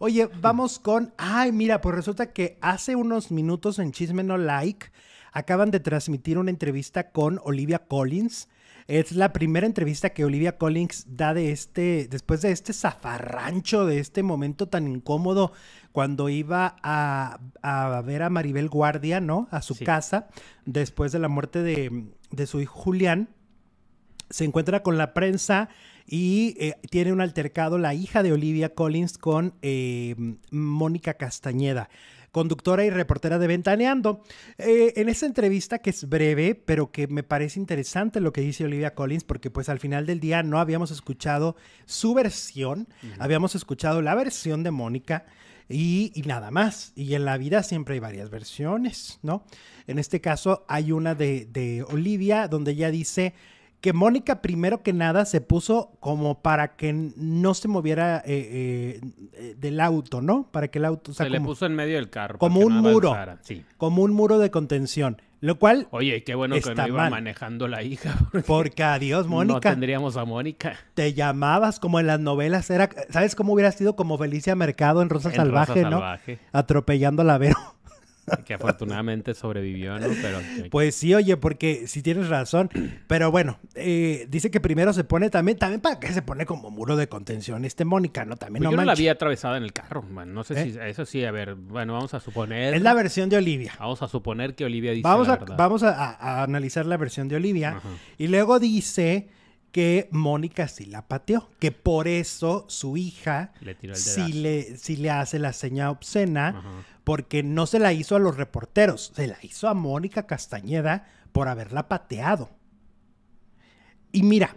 Oye, vamos con. Ay, mira, pues resulta que hace unos minutos en Chisme No Like acaban de transmitir una entrevista con Olivia Collins. Es la primera entrevista que Olivia Collins da de este, después de este zafarrancho, de este momento tan incómodo cuando iba a, ver a Maribel Guardia, ¿no? A su casa, después de la muerte de su hijo Julián. Se encuentra con la prensa y eh, tiene un altercado la hija de Olivia Collins con eh, Mónica Castañeda conductora y reportera de Ventaneando. Eh, en esa entrevista, que es breve, pero que me parece interesante lo que dice Olivia Collins, porque pues al final del día no habíamos escuchado su versión, habíamos escuchado la versión de Mónica. Y, nada más. Y en la vida siempre hay varias versiones, ¿no? En este caso hay una de, de Olivia, donde ella dice, que Mónica primero que nada se puso como para que no se moviera eh, eh, eh, del auto, ¿no? Para que el auto... se le puso en medio del carro. Como un muro. Sí. Como un muro de contención. Lo cual... Oye, qué bueno que no iba manejando la hija. Porque, adiós, Mónica. No tendríamos a Mónica. Te llamabas como en las novelas. Era, ¿Sabes cómo hubiera sido como Felicia Mercado en Rosa Salvaje, no? Salvaje. Atropellando a la Vero que afortunadamente sobrevivió, ¿no? Pero, Pues sí, oye, porque si tienes razón. Pero bueno, eh, dice que primero se pone también, también para que se pone como muro de contención este Mónica, ¿no? También pues no yo no la había atravesado en el carro, No sé ¿Eh? si, eso sí, a ver, bueno, vamos a suponer. Es la versión de Olivia. Vamos a suponer que Olivia dice. Vamos, a, vamos a, analizar la versión de Olivia. Y luego dice que Mónica sí la pateó, que por eso su hija si sí, le, le hace la seña obscena, porque no se la hizo a los reporteros, se la hizo a Mónica Castañeda por haberla pateado. Y mira,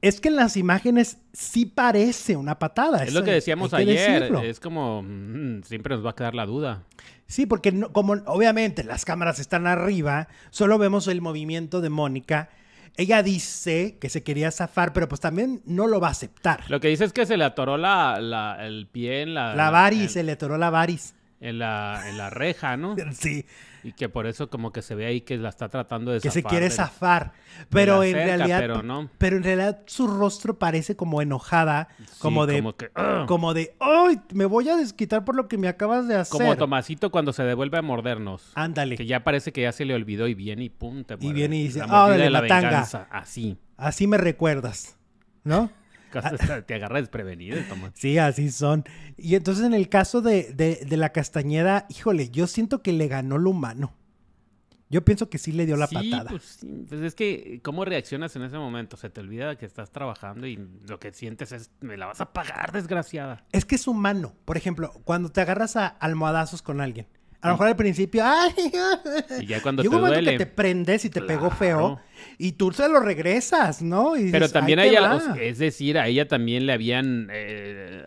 es que en las imágenes sí parece una patada. Es lo que decíamos ayer. Es como mm, siempre nos va a quedar la duda. Sí, porque como obviamente las cámaras están arriba, solo vemos el movimiento de Mónica ella dice que se quería zafar, pero pues también no lo va a aceptar. Lo que dice es que se le atoró la, la el pie en la... La varis, se le atoró la varis en la, reja, ¿no? Sí. Y que por eso como que se ve ahí que la está tratando de que zafar. Que se quiere zafar. Pero en realidad. Pero, no. pero en realidad su rostro parece como enojada. como de. Ah". Como, de. ¡Ay! Me voy a desquitar por lo que me acabas de hacer. Como Tomasito cuando se devuelve a mordernos. Ándale. Que ya parece que ya se le olvidó y viene y punta. Y viene y dice. ¡ah, la, Venganza, así. Así me recuerdas. ¿No? Ah. te agarra prevenido Tomás. Sí, así son. Y entonces en el caso de, de, la Castañeda, híjole, yo siento que le ganó lo humano. Yo pienso que sí le dio la patada. Pues, sí. pues es que, ¿cómo reaccionas en ese momento? Se te olvida que estás trabajando y lo que sientes es, me la vas a pagar, desgraciada. Es que es humano. Por ejemplo, cuando te agarras a almohadazos con alguien, a lo mejor al principio, ¡ay! Y ya cuando Y te un momento que te prendes y te pegó feo y tú se lo regresas, ¿no? Pero también a ella, es decir, a ella también le habían eh,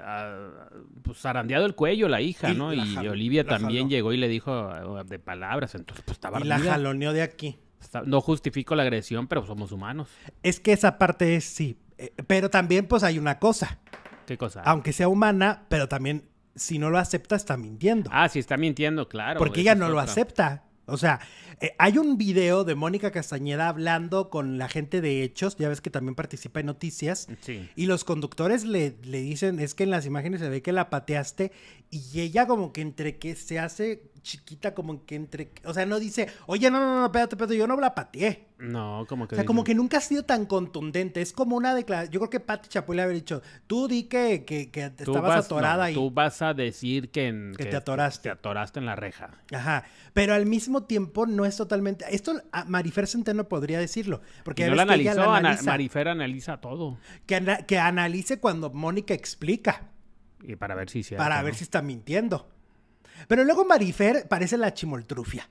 pues, zarandeado el cuello la hija, ¿no? y Olivia también llegó y le dijo de palabras, entonces pues estaba Y la jaloneó de aquí. No justifico la agresión, pero somos humanos. Es que esa parte es sí. Eh, pero también, pues hay una cosa. ¿Qué cosa? Aunque sea humana, pero también si no lo acepta, está mintiendo. Ah, sí, está mintiendo, claro. Porque ella no lo acepta. O sea, eh, hay un video de Mónica Castañeda hablando con la gente de Hechos, ya ves que también participa en noticias, sí. y los conductores le, le, dicen, es que en las imágenes se ve que la pateaste, y ella como que entre que se hace chiquita, como que entre. O sea, no dice, oye, no, no, no, espérate, espérate, yo no la pateé. No, como que. O sea, como que nunca ha sido tan contundente. Es como una declaración. Yo creo que Pati Chapoy le haber dicho, tú di que, que, que estabas atorada Tú vas a decir que, te atoraste. Te atoraste en la reja. Ajá. Pero al mismo tiempo no es totalmente. Esto ah, Marifer Centeno podría decirlo. Porque no analiza. Marifer analiza todo. Que, que analice cuando Mónica explica. Y para ver si. para ver si está mintiendo. Pero luego Marifer parece la chimoltrufia.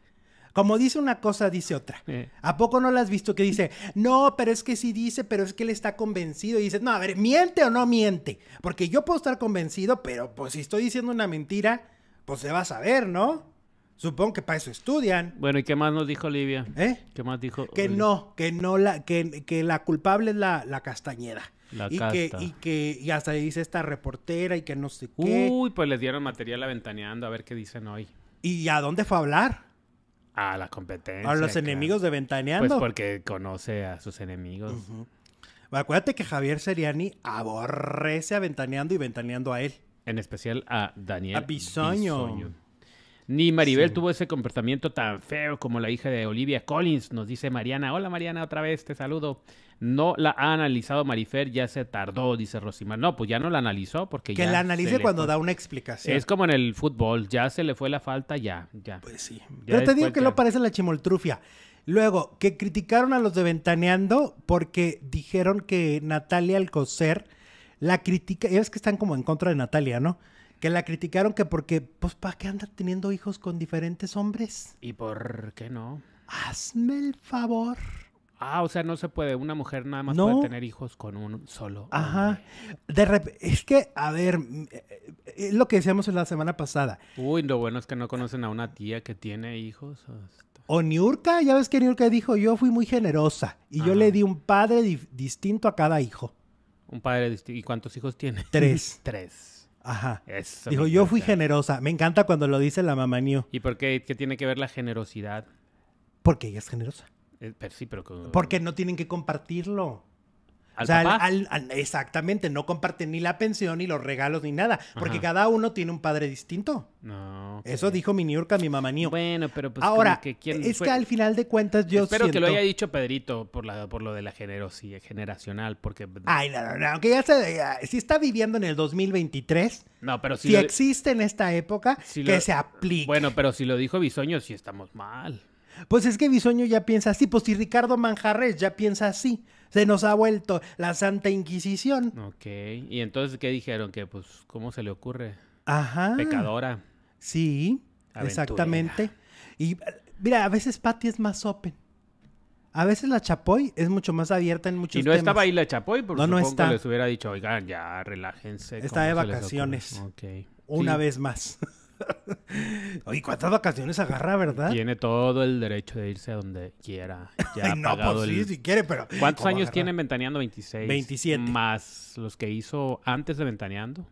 Como dice una cosa, dice otra. ¿A poco no la has visto que dice, no, pero es que sí dice, pero es que él está convencido? Y dice no, a ver, ¿miente o no miente? Porque yo puedo estar convencido, pero pues si estoy diciendo una mentira, pues se va a saber, ¿no? Supongo que para eso estudian. Bueno, ¿y qué más nos dijo Olivia? ¿Eh? ¿Qué más dijo? Que no, que no la, que, que la culpable es la, la castañeda y, Que, y que hasta dice esta reportera y que no sé qué. Uy, pues les dieron material aventaneando a ver qué dicen hoy. ¿Y a dónde fue a hablar? A la competencia. A los enemigos de Ventaneando. Pues porque conoce a sus enemigos. Acuérdate que Javier Seriani aborrece a Ventaneando y Ventaneando a él. En especial a Daniel. A Ni Maribel tuvo ese comportamiento tan feo como la hija de Olivia Collins, nos dice Mariana. Hola Mariana, otra vez te saludo. No la ha analizado Marifer, ya se tardó, dice Rosimar. No, pues ya no la analizó porque que ya. Que la analice cuando da una explicación. Es como en el fútbol, ya se le fue la falta, ya, ya. Pues sí. Pero te digo que no lo parece la chimoltrufia. Luego, que criticaron a los de Ventaneando porque dijeron que Natalia Alcocer la critica. Ya ves que están como en contra de Natalia, ¿no? que la criticaron que porque, pues, ¿para qué anda teniendo hijos con diferentes hombres? ¿Y por qué no? Hazme el favor. Ah, o sea, no se puede. Una mujer nada más puede tener hijos con un solo. Ajá. De es que, a ver, eh, es lo que decíamos la semana pasada. Uy, lo bueno es que no conocen a una tía que tiene hijos. O Niurka, ya ves que Niurka dijo, yo fui muy generosa y yo le di un padre distinto a cada hijo. Un padre distinto. ¿Y cuántos hijos tiene? Tres. Tres. Ajá. dijo, yo fui generosa. Me encanta cuando lo dice la mamá New. ¿Y por qué, qué tiene que ver la generosidad? Porque ella es generosa. Eh, porque no tienen que compartirlo. exactamente, no comparten ni la pensión, ni los regalos, ni nada. Porque cada uno tiene un padre distinto. No. Eso dijo mi Niurka, mi mamá niño. Bueno, pero pues. Ahora, es que al final de cuentas yo Espero que lo haya dicho Pedrito por, la, por lo de la generosidad generacional, porque. Pues, Ay, no, no, no. Aunque ya se. si está viviendo en el 2023. No, pero si. existe en esta época, que se aplique. Bueno, pero si lo dijo Bisoño, si estamos mal. Pues es que Bisoño ya piensa así, pues si Ricardo Manjarres ya piensa así, se nos ha vuelto la Santa Inquisición. Ok, y entonces, ¿qué dijeron? Que pues, ¿cómo se le ocurre? Ajá. Pecadora. Sí, exactamente. Y mira, a veces Patty es más open. A veces la Chapoy es mucho más abierta en muchos temas. Y no estaba ahí la Chapoy, porque no, no supongo está. les hubiera dicho, oigan, ya, relájense. Está de vacaciones. Ok. Una vez más. Oye, ¿cuántas vacaciones agarra, verdad? Tiene todo el derecho de irse a donde quiera. Ya Ay, no, pues sí, si quiere, pero... ¿Cuántos años tiene Ventaneando? 26. 27. Más los que hizo antes de Ventaneando.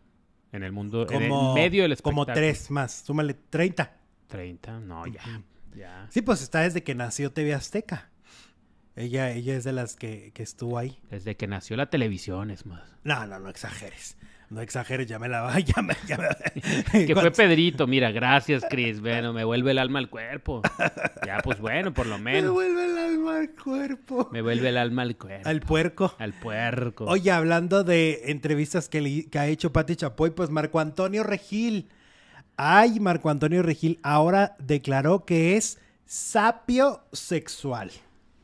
En el mundo, en medio del espectáculo. Como tres más, súmale 30. 30, no, ya, Sí, pues está desde que nació TV Azteca. Ella, ella es de las que, que estuvo ahí. Desde que nació la televisión, es más. No, no, no exageres no exageres, ya me la que fue Pedrito, mira, gracias, Cris. Bueno, me vuelve el alma al cuerpo. Ya, pues bueno, por lo menos. Me vuelve el alma al cuerpo. Me vuelve el alma al cuerpo. Al puerco. Al puerco. Oye, hablando de entrevistas que, que ha hecho Pati Chapoy, pues Marco Antonio Regil. Ay, Marco Antonio Regil ahora declaró que es sapio sexual.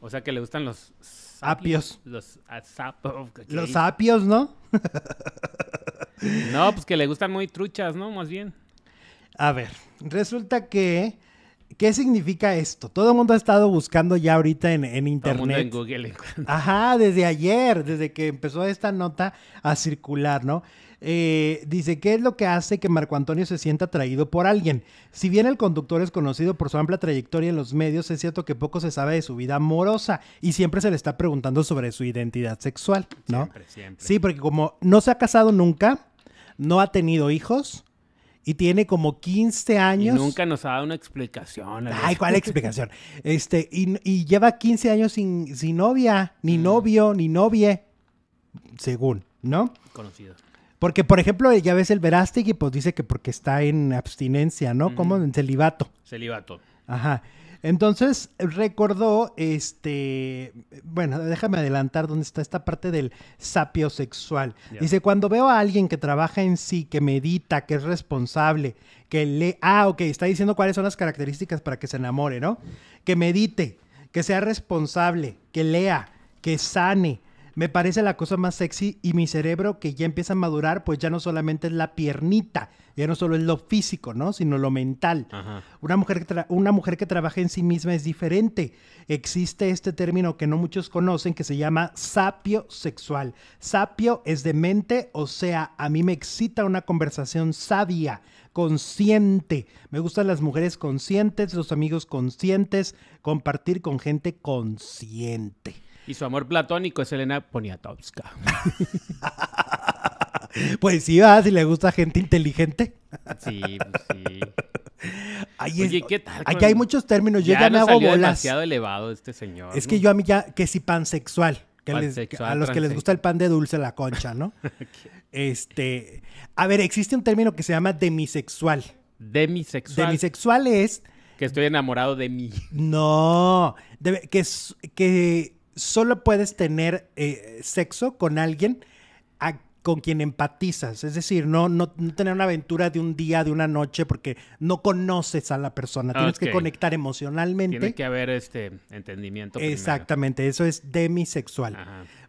O sea que le gustan los apios. Los, ah, los apios, ¿no? no, pues que le gustan muy truchas, ¿no? Más bien. A ver, resulta que ¿Qué significa esto? Todo el mundo ha estado buscando ya ahorita en, internet. Todo mundo en Google. Ajá, desde ayer, desde que empezó esta nota a circular, ¿no? Eh, dice, ¿qué es lo que hace que Marco Antonio se sienta atraído por alguien? Si bien el conductor es conocido por su amplia trayectoria en los medios, es cierto que poco se sabe de su vida amorosa y siempre se le está preguntando sobre su identidad sexual, ¿no? Siempre, siempre. Sí, porque como no se ha casado nunca, no ha tenido hijos, y tiene como 15 años. Y nunca nos ha dado una explicación. Ay, ¿cuál explicación? Este, y, lleva 15 años sin, sin novia, ni mm. novio, ni novie, según, ¿no? Conocido. Porque, por ejemplo, ya ves el y pues dice que porque está en abstinencia, ¿no? Como en celibato. Celibato. Ajá. Entonces recordó, este, bueno, déjame adelantar dónde está esta parte del sapio sexual. Dice, cuando veo a alguien que trabaja en sí, que medita, que es responsable, que lee, ah, ok, está diciendo cuáles son las características para que se enamore, ¿no? Que medite, que sea responsable, que lea, que sane, me parece la cosa más sexy y mi cerebro que ya empieza a madurar, pues ya no solamente es la piernita, ya no solo es lo físico, ¿no? Sino lo mental. Una mujer, que una mujer que trabaja en sí misma es diferente. Existe este término que no muchos conocen que se llama sapio sexual. Sapio es de mente, o sea, a mí me excita una conversación sabia, consciente. Me gustan las mujeres conscientes, los amigos conscientes, compartir con gente consciente. Y su amor platónico es Elena Poniatowska. pues sí, va, si le gusta gente inteligente. sí, pues sí. ¿qué tal? Aquí hay muchos términos. Yo ya, me hago bolas. demasiado elevado este señor. Es que yo a mí ya, que si pansexual. a los que les gusta el pan de dulce, la concha, ¿no? Este. A ver, existe un término que se llama demisexual. Demisexual. Demisexual es. Que estoy enamorado de mí. No. que, que solo puedes tener eh, sexo con alguien con quien empatizas. Es decir, no, no, tener una aventura de un día, de una noche, porque no conoces a la persona. Tienes que conectar emocionalmente. Tiene que haber este entendimiento. Exactamente, eso es demisexual.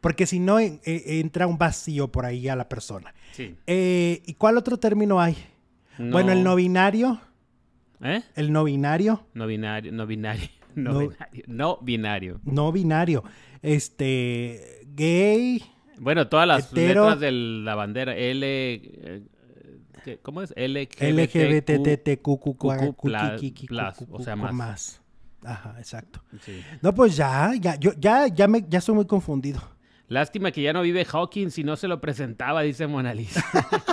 Porque si no, e, entra un vacío por ahí a la persona. Sí. Eh, ¿Y cuál otro término hay? Bueno, el no binario. ¿Eh? El no binario. No binario, no binario no, no, binario. No binario. Este, gay. Bueno, todas las letras de la bandera. L. Eh, ¿Cómo es? plus O sea, más. Ajá, exacto. No, pues ya, ya, yo, ya, ya, me, ya soy muy confundido. Lástima que ya no vive Hawking si no se lo presentaba, dice Mona Lisa.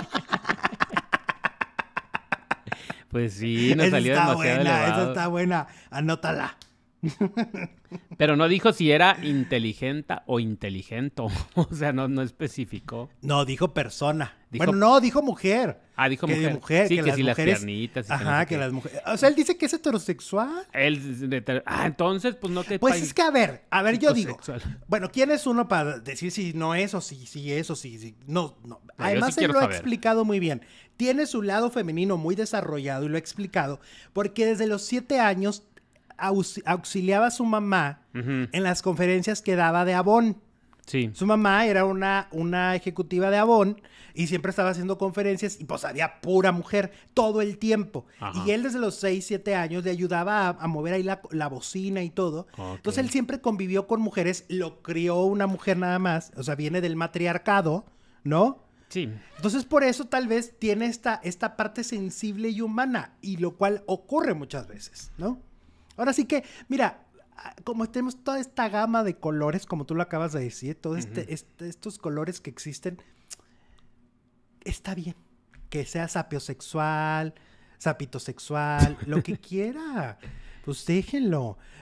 Pues sí, nos está buena, elevado. está buena, anótala. Pero no dijo si era inteligente o inteligente. O sea, no, no especificó. No, dijo persona. Dijo... Bueno, no, dijo mujer. Ah, dijo mujer. Sí, que, las si las piernitas. Ajá, que, las mujeres. O sea, él dice que es heterosexual. Él... Ah, entonces, pues no te... Pues es que, a ver, a ver, yo digo. Bueno, ¿quién es uno para decir si no es o si, si es o si, No, no. Además, él lo ha explicado muy bien. Tiene su lado femenino muy desarrollado y lo ha explicado porque desde los siete años auxiliaba a su mamá en las conferencias que daba de Avon. Sí. Su mamá era una, una ejecutiva de Avon y siempre estaba haciendo conferencias y pues había pura mujer todo el tiempo. Y él desde los 6, 7 años le ayudaba a, mover ahí la, bocina y todo. Entonces él siempre convivió con mujeres, lo crió una mujer nada más, o sea, viene del matriarcado, ¿no? Sí. Entonces por eso tal vez tiene esta, esta parte sensible y humana y lo cual ocurre muchas veces, ¿no? Ahora sí que, mira, ah, como tenemos toda esta gama de colores, como tú lo acabas de decir, todos este, este, estos colores que existen, está bien. Que sea sapiosexual, sapitosexual, lo que quiera. Pues déjenlo.